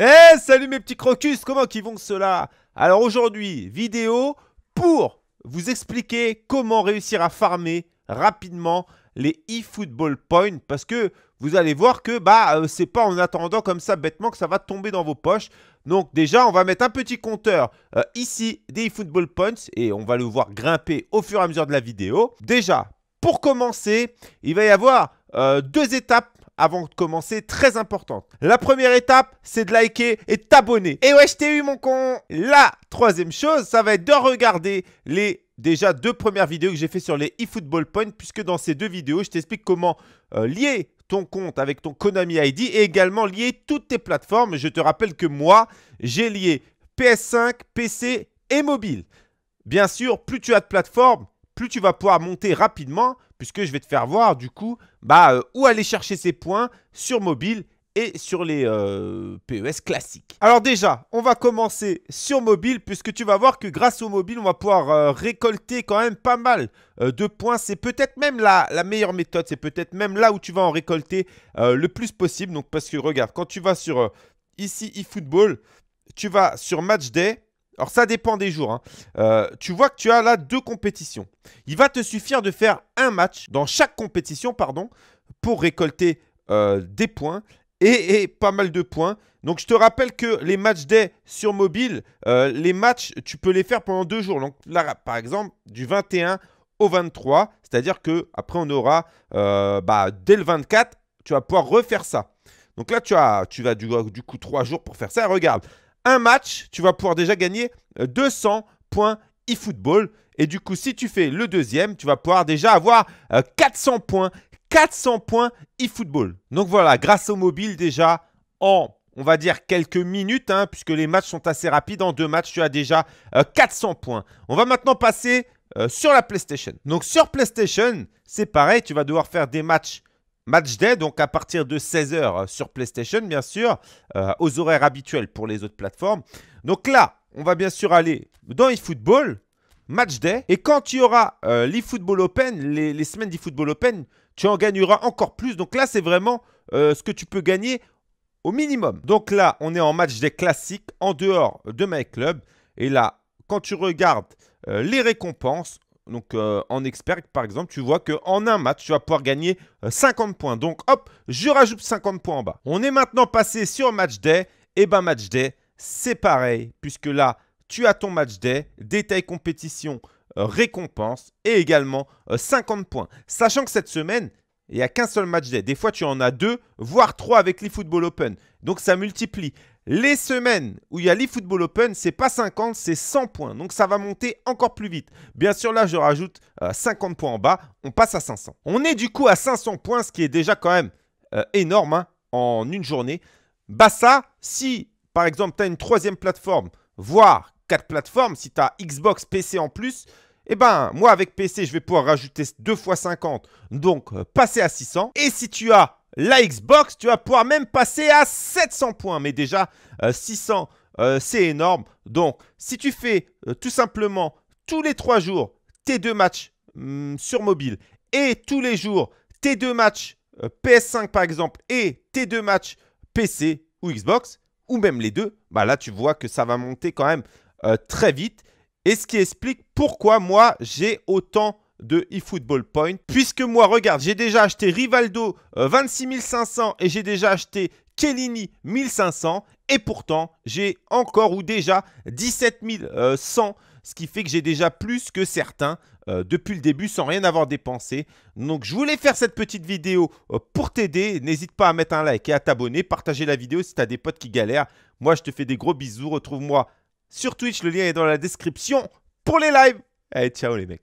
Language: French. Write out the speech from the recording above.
Eh, hey, salut mes petits crocus, comment qu'ils vont cela Alors aujourd'hui, vidéo pour vous expliquer comment réussir à farmer rapidement les eFootball Points parce que vous allez voir que bah euh, c'est pas en attendant comme ça bêtement que ça va tomber dans vos poches. Donc déjà, on va mettre un petit compteur euh, ici des eFootball Points et on va le voir grimper au fur et à mesure de la vidéo. Déjà, pour commencer, il va y avoir euh, deux étapes avant de commencer très importante. La première étape, c'est de liker et t'abonner. Et ouais, je t'ai eu mon con La troisième chose, ça va être de regarder les déjà deux premières vidéos que j'ai fait sur les eFootball Points puisque dans ces deux vidéos, je t'explique comment euh, lier ton compte avec ton Konami ID et également lier toutes tes plateformes. Je te rappelle que moi, j'ai lié PS5, PC et mobile. Bien sûr, plus tu as de plateformes, plus tu vas pouvoir monter rapidement, puisque je vais te faire voir du coup bah, euh, où aller chercher ces points sur mobile et sur les euh, PES classiques. Alors déjà, on va commencer sur mobile puisque tu vas voir que grâce au mobile, on va pouvoir euh, récolter quand même pas mal de points. C'est peut-être même la, la, meilleure méthode, c'est peut-être même là où tu vas en récolter le plus possible. Donc parce que regarde, quand tu vas sur ici eFootball, tu vas sur Match Day, alors ça dépend des jours. Hein. Euh, tu vois que tu as là deux compétitions. Il va te suffire de faire un match dans chaque compétition pardon, pour récolter euh, des points et, pas mal de points. Donc je te rappelle que les matchs dès sur mobile, euh, les matchs, tu peux les faire pendant deux jours. Donc là, par exemple, du 21 au 23, c'est-à-dire que après on aura, bah, dès le 24, tu vas pouvoir refaire ça. Donc là, tu, as, tu vas du, du coup trois jours pour faire ça. Regarde, un match, tu vas pouvoir déjà gagner 200 euh, points eFootball. Et du coup, si tu fais le deuxième, tu vas pouvoir déjà avoir 400 euh, points, 400 points eFootball. Donc voilà, grâce au mobile déjà, en on va dire quelques minutes, hein, puisque les matchs sont assez rapides. En deux matchs, tu as déjà 400 euh, points. On va maintenant passer sur la PlayStation. Donc sur PlayStation, c'est pareil, tu vas devoir faire des matchs Match Day, donc à partir de 16h euh, sur PlayStation, bien sûr, euh, aux horaires habituels pour les autres plateformes. Donc là, on va bien sûr aller dans eFootball, Match Day. Et quand tu y aura euh, l'eFootball Open, les, semaines d'eFootball Open, tu en gagneras encore plus. Donc là, c'est vraiment ce que tu peux gagner au minimum. Donc là, on est en Match Day classique, en dehors de MyClub. Et là, quand tu regardes les récompenses, donc euh, en expert, par exemple, tu vois qu'en un match, tu vas pouvoir gagner 50 euh, points. Donc hop, je rajoute 50 points en bas. On est maintenant passé sur match day. Et ben match day, c'est pareil, puisque là, tu as ton match day, détail compétition, euh, récompense et également 50 points. Sachant que cette semaine, il n'y a qu'un seul match day. Des fois, tu en as deux, voire trois avec l'eFootball Open. Donc, ça multiplie. Les semaines où il y a l'eFootball Open, ce n'est pas 50, c'est 100 points. Donc, ça va monter encore plus vite. Bien sûr, là, je rajoute 50 euh, points en bas. On passe à 500. On est du coup à 500 points, ce qui est déjà quand même euh, énorme hein, en une journée. Bah ça, si par exemple, tu as une troisième plateforme, voire quatre plateformes, si tu as Xbox, PC en plus, eh ben, moi, avec PC, je vais pouvoir rajouter 2 x 50, donc euh, passer à 600. Et si tu as la Xbox, tu vas pouvoir même passer à 700 points. Mais déjà, 600, euh, euh, c'est énorme. Donc, si tu fais tout simplement tous les 3 jours tes deux matchs hum, sur mobile et tous les jours tes deux matchs PS5 par exemple et tes deux matchs PC ou Xbox, ou même les deux, bah là tu vois que ça va monter quand même très vite. Et ce qui explique pourquoi moi, j'ai autant de eFootball Point. Puisque moi, regarde, j'ai déjà acheté Rivaldo 26 euh, 500 et j'ai déjà acheté Kellini 1500. Et pourtant, j'ai encore ou déjà 17100. Euh, ce qui fait que j'ai déjà plus que certains euh, depuis le début sans rien avoir dépensé. Donc, je voulais faire cette petite vidéo pour t'aider. N'hésite pas à mettre un like et à t'abonner. Partager la vidéo si tu as des potes qui galèrent. Moi, je te fais des gros bisous. Retrouve-moi sur Twitch. Le lien est dans la description pour les lives. Allez, ciao les mecs.